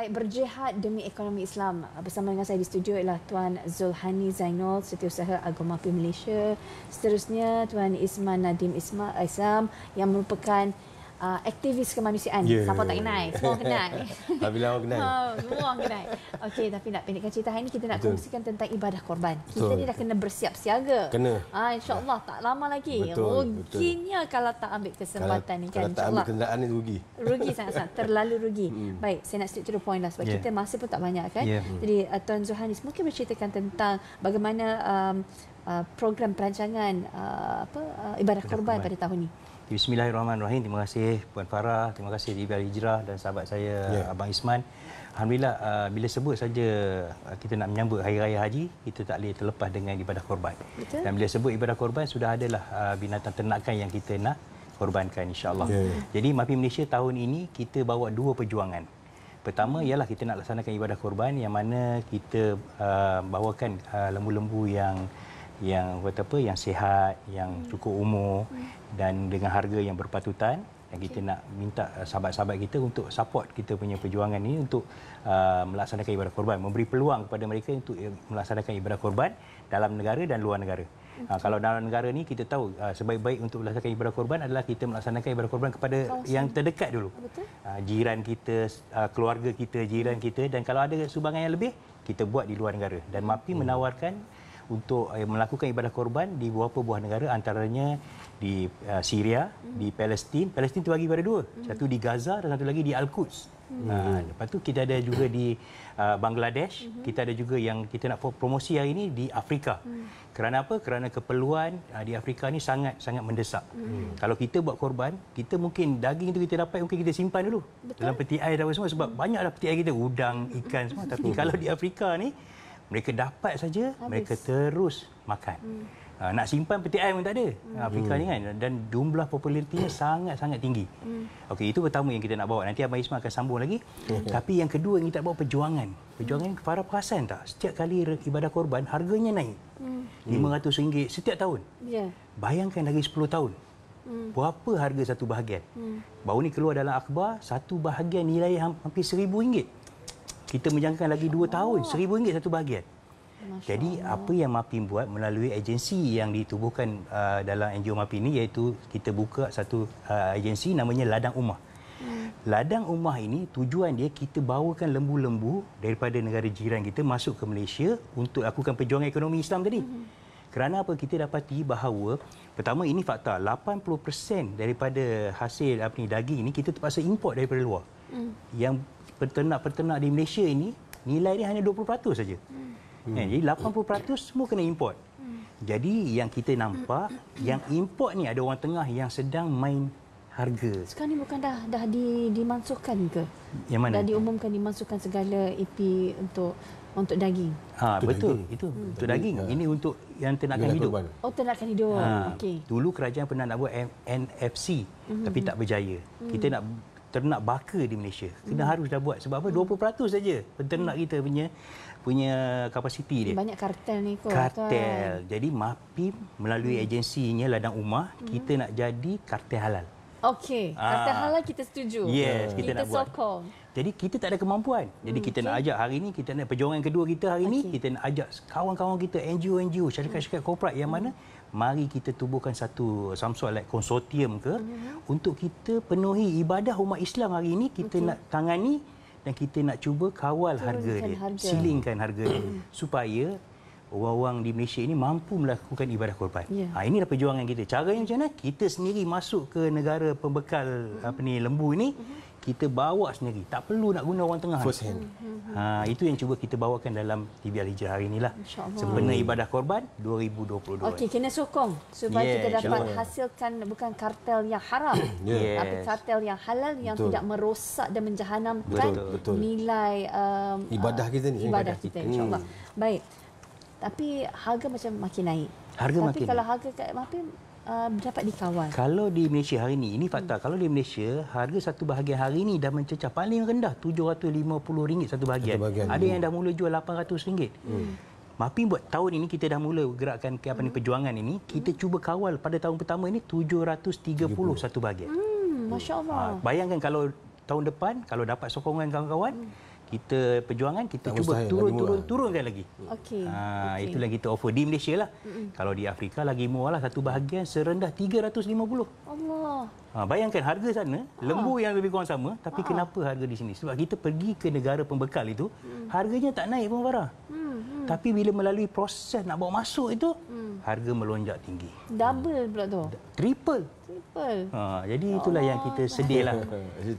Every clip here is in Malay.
Baik, berjihad demi ekonomi Islam. Bersama dengan saya di studio ialah Tuan Zulhani Zainul, Setiausaha Agama Pemilih Malaysia. Seterusnya, Tuan Isman Nadim Isma Islam yang merupakan uh, aktivis kemanusiaan. Yeah. Siapa tak kenal? Semua orang kenal. Bila orang kenal. Oh, semua orang kenal. Okey, tapi nak pendekkan cerita hari ini, kita nak Betul. kongsikan tentang ibadah korban. Kita Betul. ni dah kena bersiap siaga. Kena. Ha, InsyaAllah, tak lama lagi. Betul. Ruginya Betul. kalau tak ambil kesempatan kalau, ini. Kan, kalau tak ambil kenderaan ini, rugi. Rugi sangat-sangat. Terlalu rugi. Hmm. Baik, saya nak stick to the point lah. Sebab yeah. kita masa pun tak banyak kan. Yeah. Hmm. Jadi, uh, Tuan Zuhanis, mungkin berceritakan tentang bagaimana um, uh, program perancangan uh, apa, uh, ibadah, ibadah korban, korban pada tahun ini. Bismillahirrahmanirrahim. Terima kasih Puan Farah, terima kasih Ibu Hijrah dan sahabat saya yeah. Abang Isman. Alhamdulillah uh, bila sebut saja uh, kita nak menyambut Hari Raya Haji, kita tak boleh terlepas dengan ibadah korban. Betul. Dan bila sebut ibadah korban, sudah adalah uh, binatang ternakan yang kita nak korbankan insyaAllah. Yeah. Ya. Jadi MAPI Malaysia tahun ini kita bawa dua perjuangan. Pertama ialah kita nak laksanakan ibadah korban yang mana kita uh, bawakan uh, lembu-lembu uh, yang yang kata apa yang sihat yang hmm. cukup umur hmm. dan dengan harga yang berpatutan yang kita nak minta uh, sahabat-sahabat kita untuk support kita punya perjuangan ini untuk uh, melaksanakan ibadah korban memberi peluang kepada mereka untuk eh, melaksanakan ibadah korban dalam negara dan luar negara Ha, kalau dalam negara ni kita tahu uh, sebaik-baik untuk melaksanakan ibadah korban adalah kita melaksanakan ibadah korban kepada Kawasan. yang terdekat dulu. Betul. Ha, jiran kita, uh, keluarga kita, jiran kita dan kalau ada sumbangan yang lebih kita buat di luar negara dan MAPI hmm. menawarkan untuk uh, melakukan ibadah korban di beberapa buah negara antaranya di uh, Syria, hmm. di Palestin. Palestin terbagi pada dua. Hmm. Satu di Gaza dan satu lagi di Al-Quds. Hmm. Uh, lepas tu kita ada juga di uh, Bangladesh, hmm. kita ada juga yang kita nak promosi hari ini di Afrika. Hmm. Kerana apa? Kerana keperluan uh, di Afrika ini sangat sangat mendesak. Hmm. hmm. Kalau kita buat korban, kita mungkin daging itu kita dapat mungkin kita simpan dulu Betul. dalam peti air dan semua sebab hmm. banyaklah peti air kita udang, ikan semua. Tapi kalau di Afrika ni mereka dapat saja mereka terus makan. Hmm. Uh, nak simpan peti ayam pun tak ada. Ah, hmm. Afrika ni kan dan jumlah popularitinya hmm. sangat-sangat tinggi. Hmm. Okey itu pertama yang kita nak bawa. Nanti Abang Isma akan sambung lagi. Hmm. Tapi yang kedua yang kita nak bawa perjuangan. Perjuangan hmm. para perasan tak? Setiap kali ibadah korban harganya naik. Hmm. RM500 setiap tahun. Yeah. Bayangkan lagi 10 tahun. Hmm. Berapa harga satu bahagian? Hmm. Baru ni keluar dalam akhbar, satu bahagian nilai hampir RM1,000 kita menjangka lagi dua oh. tahun seribu ringgit satu bahagian. Jadi apa yang MAPIN buat melalui agensi yang ditubuhkan uh, dalam NGO MAPIN ini iaitu kita buka satu uh, agensi namanya Ladang Umah. Hmm. Ladang Umah ini tujuan dia kita bawakan lembu-lembu daripada negara jiran kita masuk ke Malaysia untuk lakukan perjuangan ekonomi Islam tadi. hmm Kerana apa kita dapati bahawa pertama ini fakta 80% daripada hasil apa ni daging ini kita terpaksa import daripada luar. hmm hmm. yang peternak-peternak di Malaysia ini nilai dia hanya 20% saja. Hmm. Kan? Jadi 80% semua kena import. Hmm. Jadi yang kita nampak hmm. yang import ni ada orang tengah yang sedang main harga. Sekarang ni bukan dah dah di, dimasukkan ke? Yang mana? Dah diumumkan dimasukkan segala IP e untuk untuk daging. Ha, itu betul daging. itu. Hmm. Untuk daging. Ha. Ini untuk yang ternakan oh, yang hidup. Terban. Oh, ternakan hidup. Ha. Okey. Dulu kerajaan pernah nak buat NFC hmm tapi tak berjaya. Mm. Kita hmm. nak ternak baka di Malaysia. Kena hmm. harus dah buat sebab apa? 20% hmm. saja peternak kita punya punya kapasiti dia. Banyak kartel ni kot. Kartel. Tuan. Jadi MAPIM melalui hmm. agensinya Ladang Umar, hmm. kita nak jadi kartel halal. Okey, ah. kartel halal kita setuju. Yes, kita, kita nak sokong. buat. Jadi kita tak ada kemampuan. Jadi hmm. kita okay. nak ajak hari ini kita nak perjuangan kedua kita hari okay. ini kita nak ajak kawan-kawan kita NGO-NGO, syarikat-syarikat hmm. korporat yang hmm. mana mari kita tubuhkan satu some sort like consortium ke mm-hmm. untuk kita penuhi ibadah umat Islam hari ini kita okay. nak tangani dan kita nak cuba kawal Turunkan harga dia harga. silingkan harga dia mhm. supaya orang-orang di Malaysia ini mampu melakukan ibadah korban. Yeah. Ha, inilah perjuangan kita. Caranya macam mana? Kita sendiri masuk ke negara pembekal mm-hmm. apa ni lembu ini mm-hmm kita bawa sendiri tak perlu nak guna orang tengah first hand mm-hmm. ha itu yang cuba kita bawakan dalam TBR Hijrah hari inilah sebenar ibadah korban 2022 okey kena sokong supaya yeah, kita dapat hasilkan bukan kartel yang haram yeah. Yeah. tapi kartel yang halal yang betul. tidak merosak dan menjahanamkan betul, betul. nilai um, ibadah kita ni ibadah kita hmm. baik tapi harga macam makin naik harga tapi makin kalau harga kat mapin uh, dapat dikawal? Kalau di Malaysia hari ini, ini fakta. Hmm. Kalau di Malaysia, harga satu bahagian hari ini dah mencecah paling rendah RM750 satu bahagian. Satu bahagian Ada ini. yang dah mula jual RM800. Hmm. Mapin buat tahun ini kita dah mula gerakkan ke apa ni hmm. perjuangan ini. Kita hmm. cuba kawal pada tahun pertama ini 730 satu bahagian. Hmm, Masya Allah. Ha, bayangkan kalau tahun depan, kalau dapat sokongan kawan-kawan, hmm kita perjuangan kita tak cuba turun turun lah. turunkan lagi. Okey. Ha ah, okay. itulah kita offer di Malaysia lah. Mm-mm. Kalau di Afrika lagi murah lah satu bahagian serendah 350. Allah. Ha bayangkan harga sana ah. lembu yang lebih kurang sama tapi ha. kenapa harga di sini? Sebab kita pergi ke negara pembekal itu mm. harganya tak naik pun barang. Mm, mm. Tapi bila melalui proses nak bawa masuk itu mm. harga melonjak tinggi. Double pula tu. Triple. Betul. Ha, jadi itulah Allah. yang kita sedihlah.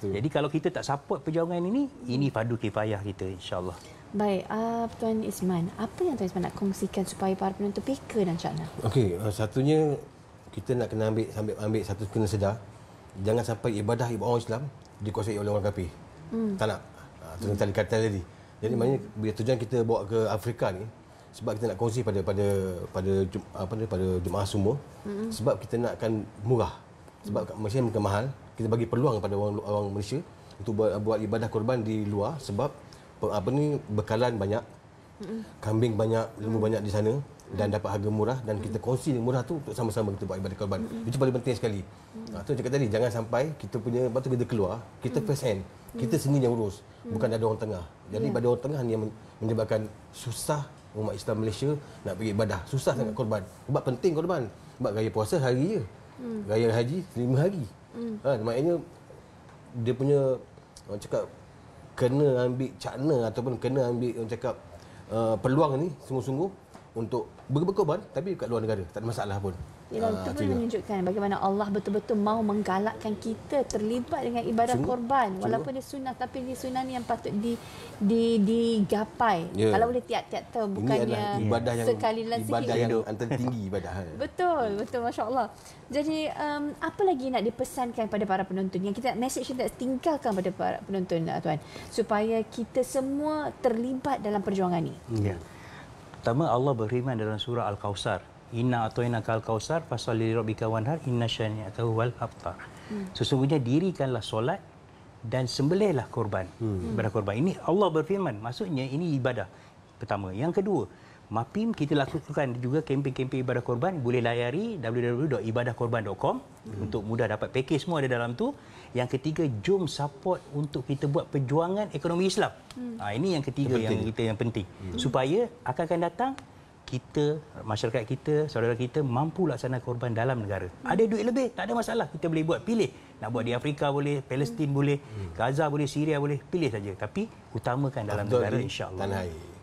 jadi kalau kita tak support perjuangan ini, ini padu kifayah kita insyaAllah. Baik, uh, Tuan Isman, apa yang Tuan Isman nak kongsikan supaya para penonton peka dan cakna? Okey, uh, satunya kita nak kena ambil, ambil, ambil satu kena sedar. Jangan sampai ibadah ibu orang Islam dikuasai oleh orang kafir. Hmm. Tak nak. Itu ah, uh, yang tadi kata tadi. Jadi hmm. maknanya bila tujuan kita bawa ke Afrika ni, sebab kita nak kongsi pada pada pada apa ni pada jemaah semua hmm. sebab kita nak akan murah sebab hmm. Malaysia bukan mahal kita bagi peluang kepada orang orang Malaysia untuk buat, buat ibadah korban di luar sebab apa ni bekalan banyak hmm. kambing banyak lembu hmm. banyak di sana dan mm. dapat harga murah dan kita mm. kongsi yang murah tu untuk sama-sama kita buat ibadah korban. Mm-hmm. Itu paling penting sekali. Mm-hmm. Ha, tu cakap tadi jangan sampai kita punya batu kita keluar, kita mm-hmm. first hand. Mm. Kita hmm sendiri yang urus, hmm bukan ada orang tengah. Jadi yeah. pada orang tengah ni yang menyebabkan susah umat Islam Malaysia nak pergi ibadah, susah mm-hmm. sangat korban. Sebab penting korban. Sebab gaya puasa hari je hmm. raya haji 5 Haji. Hmm. Ha, maknanya dia punya orang cakap kena ambil cakna ataupun kena ambil orang cakap uh, peluang ni sungguh-sungguh untuk berkorban tapi dekat luar negara tak ada masalah pun. Ialah ah, itu pun menunjukkan bagaimana Allah betul-betul mahu menggalakkan kita terlibat dengan ibadah Cuma? korban. Walaupun Cuma? dia sunnah, tapi dia sunnah ni yang patut di, di, digapai. Yeah. Kalau boleh tiap-tiap tahu, bukannya ibadah yang, sekali dan Ibadah yang antara tinggi ibadah. Eh. Betul, betul. Masya Allah. Jadi, um, apa lagi nak dipesankan kepada para penonton? Yang kita message kita tinggalkan kepada para penonton, Tuan. Supaya kita semua terlibat dalam perjuangan ini. Ya, Pertama, Allah beriman dalam surah Al-Kawthar inna atoina kal kausar fasal li rabbika wanhar inna syani atahu wal aftar hmm. sesungguhnya dirikanlah solat dan sembelihlah korban hmm. ibadah korban ini Allah berfirman maksudnya ini ibadah pertama yang kedua Mapim kita lakukan juga kempen-kempen ibadah korban boleh layari www.ibadahkorban.com hmm. untuk mudah dapat pakej semua ada dalam tu yang ketiga jom support untuk kita buat perjuangan ekonomi Islam hmm. ha, ini yang ketiga yang, yang kita yang penting hmm. supaya akan akan datang kita, masyarakat kita, saudara kita mampu laksana korban dalam negara. Hmm. Ada duit lebih, tak ada masalah. Kita boleh buat pilih. Nak buat di Afrika boleh, Palestin hmm. boleh, hmm. Gaza boleh, Syria boleh. Pilih saja. Tapi utamakan dalam Abdul negara insyaAllah. Tanah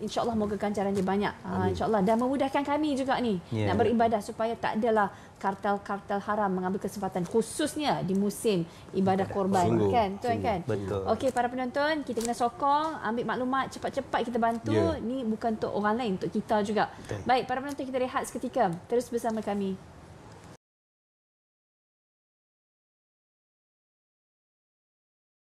InsyaAllah moga ganjaran dia banyak. Uh, InsyaAllah. Dan memudahkan kami juga ni. Yeah. Nak ya. beribadah supaya tak adalah kartel-kartel haram mengambil kesempatan khususnya di musim ibadah korban. Sungguh. Kan? Tuan kan? Betul. Okey, para penonton. Kita kena sokong. Ambil maklumat. Cepat-cepat kita bantu. Yeah. Ni bukan untuk orang lain. Untuk kita juga. Betul. Baik, para penonton kita rehat seketika. Terus bersama kami.